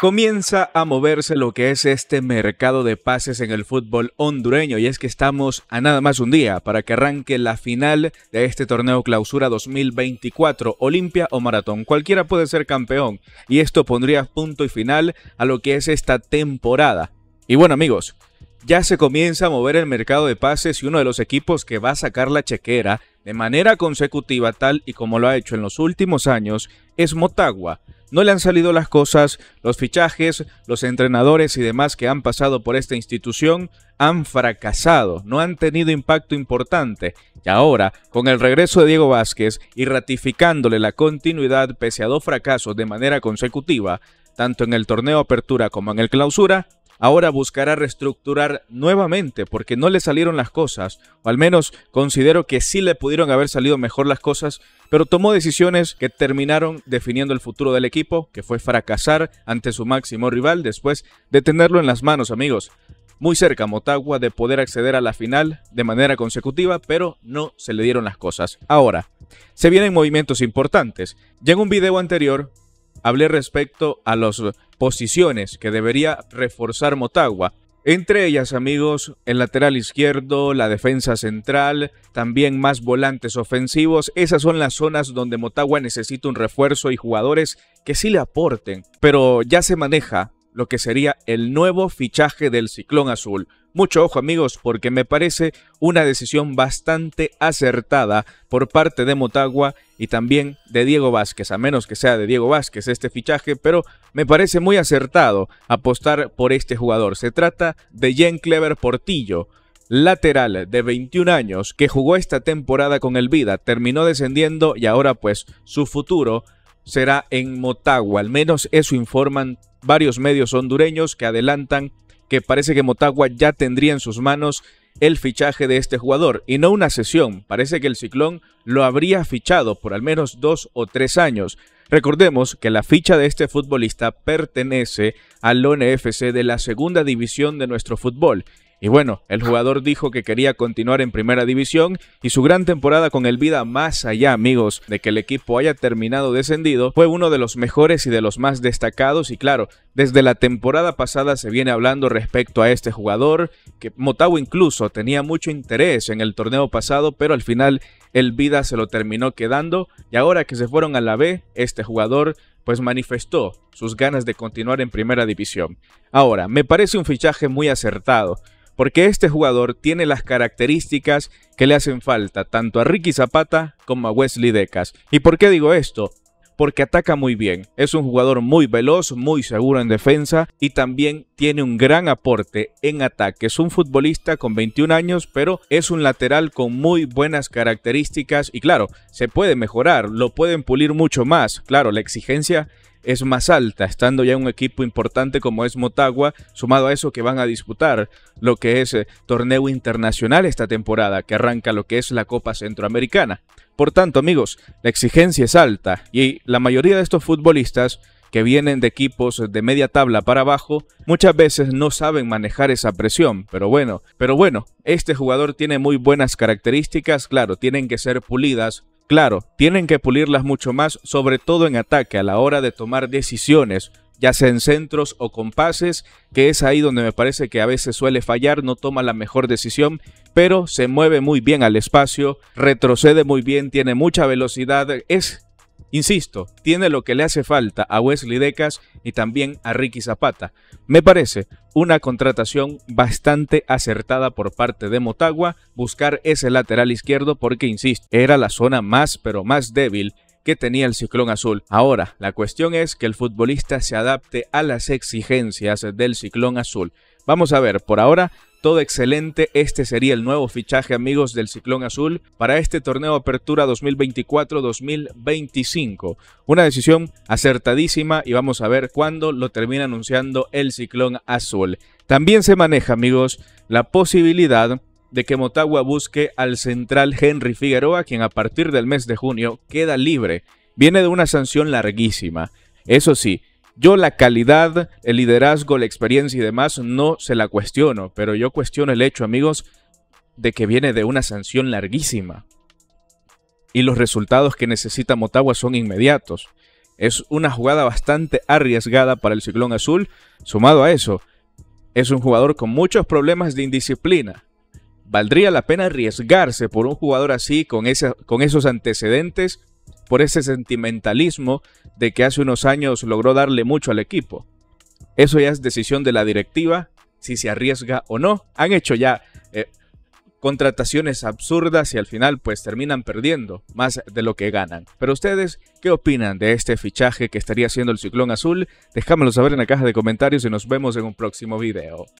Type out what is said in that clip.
Comienza a moverse lo que es este mercado de pases en el fútbol hondureño y es que estamos a nada más un día para que arranque la final de este torneo clausura 2024, Olimpia o Maratón. Cualquiera puede ser campeón y esto pondría punto y final a lo que es esta temporada. Y bueno amigos, ya se comienza a mover el mercado de pases y uno de los equipos que va a sacar la chequera de manera consecutiva tal y como lo ha hecho en los últimos años es Motagua no le han salido las cosas, los fichajes, los entrenadores y demás que han pasado por esta institución han fracasado, no han tenido impacto importante. Y ahora, con el regreso de Diego Vázquez y ratificándole la continuidad pese a dos fracasos de manera consecutiva, tanto en el torneo Apertura como en el Clausura, ahora buscará reestructurar nuevamente porque no le salieron las cosas, o al menos considero que sí le pudieron haber salido mejor las cosas, pero tomó decisiones que terminaron definiendo el futuro del equipo, que fue fracasar ante su máximo rival después de tenerlo en las manos, amigos. Muy cerca Motagua de poder acceder a la final de manera consecutiva, pero no se le dieron las cosas. Ahora, se vienen movimientos importantes. Ya en un video anterior hablé respecto a las posiciones que debería reforzar Motagua. Entre ellas, amigos, el lateral izquierdo, la defensa central, también más volantes ofensivos. Esas son las zonas donde Motagua necesita un refuerzo y jugadores que sí le aporten. Pero ya se maneja lo que sería el nuevo fichaje del Ciclón Azul. Mucho ojo amigos porque me parece una decisión bastante acertada por parte de Motagua y también de Diego Vázquez, a menos que sea de Diego Vázquez este fichaje, pero me parece muy acertado apostar por este jugador. Se trata de Jen Clever Portillo, lateral de 21 años que jugó esta temporada con el Vida, terminó descendiendo y ahora pues su futuro será en Motagua. Al menos eso informan varios medios hondureños que adelantan que parece que Motagua ya tendría en sus manos el fichaje de este jugador y no una sesión. Parece que el Ciclón lo habría fichado por al menos dos o tres años. Recordemos que la ficha de este futbolista pertenece al ONFC de la segunda división de nuestro fútbol y bueno, el jugador dijo que quería continuar en primera división y su gran temporada con el Vida más allá, amigos, de que el equipo haya terminado descendido, fue uno de los mejores y de los más destacados y claro, desde la temporada pasada se viene hablando respecto a este jugador, que Motagua incluso tenía mucho interés en el torneo pasado, pero al final el Vida se lo terminó quedando y ahora que se fueron a la B, este jugador pues manifestó sus ganas de continuar en primera división. Ahora, me parece un fichaje muy acertado porque este jugador tiene las características que le hacen falta tanto a Ricky Zapata como a Wesley Decas. ¿Y por qué digo esto? Porque ataca muy bien, es un jugador muy veloz, muy seguro en defensa y también tiene un gran aporte en ataque. Es un futbolista con 21 años, pero es un lateral con muy buenas características y claro, se puede mejorar, lo pueden pulir mucho más. Claro, la exigencia es más alta, estando ya un equipo importante como es Motagua, sumado a eso que van a disputar lo que es eh, torneo internacional esta temporada, que arranca lo que es la Copa Centroamericana. Por tanto, amigos, la exigencia es alta y la mayoría de estos futbolistas que vienen de equipos de media tabla para abajo, muchas veces no saben manejar esa presión, pero bueno, pero bueno, este jugador tiene muy buenas características, claro, tienen que ser pulidas Claro, tienen que pulirlas mucho más, sobre todo en ataque, a la hora de tomar decisiones, ya sea en centros o compases, que es ahí donde me parece que a veces suele fallar, no toma la mejor decisión, pero se mueve muy bien al espacio, retrocede muy bien, tiene mucha velocidad, es Insisto, tiene lo que le hace falta a Wesley Decas y también a Ricky Zapata. Me parece una contratación bastante acertada por parte de Motagua buscar ese lateral izquierdo porque, insisto, era la zona más pero más débil que tenía el ciclón azul. Ahora, la cuestión es que el futbolista se adapte a las exigencias del ciclón azul. Vamos a ver, por ahora todo excelente. Este sería el nuevo fichaje, amigos, del Ciclón Azul para este torneo Apertura 2024-2025. Una decisión acertadísima y vamos a ver cuándo lo termina anunciando el Ciclón Azul. También se maneja, amigos, la posibilidad de que Motagua busque al central Henry Figueroa, quien a partir del mes de junio queda libre. Viene de una sanción larguísima. Eso sí, yo la calidad, el liderazgo, la experiencia y demás no se la cuestiono, pero yo cuestiono el hecho, amigos, de que viene de una sanción larguísima. Y los resultados que necesita Motagua son inmediatos. Es una jugada bastante arriesgada para el Ciclón Azul. Sumado a eso, es un jugador con muchos problemas de indisciplina. ¿Valdría la pena arriesgarse por un jugador así, con, con esos antecedentes, por ese sentimentalismo de que hace unos años logró darle mucho al equipo. Eso ya es decisión de la directiva, si se arriesga o no. Han hecho ya eh, contrataciones absurdas y al final pues terminan perdiendo más de lo que ganan. Pero ustedes, ¿qué opinan de este fichaje que estaría haciendo el Ciclón Azul? Déjamelo saber en la caja de comentarios y nos vemos en un próximo video.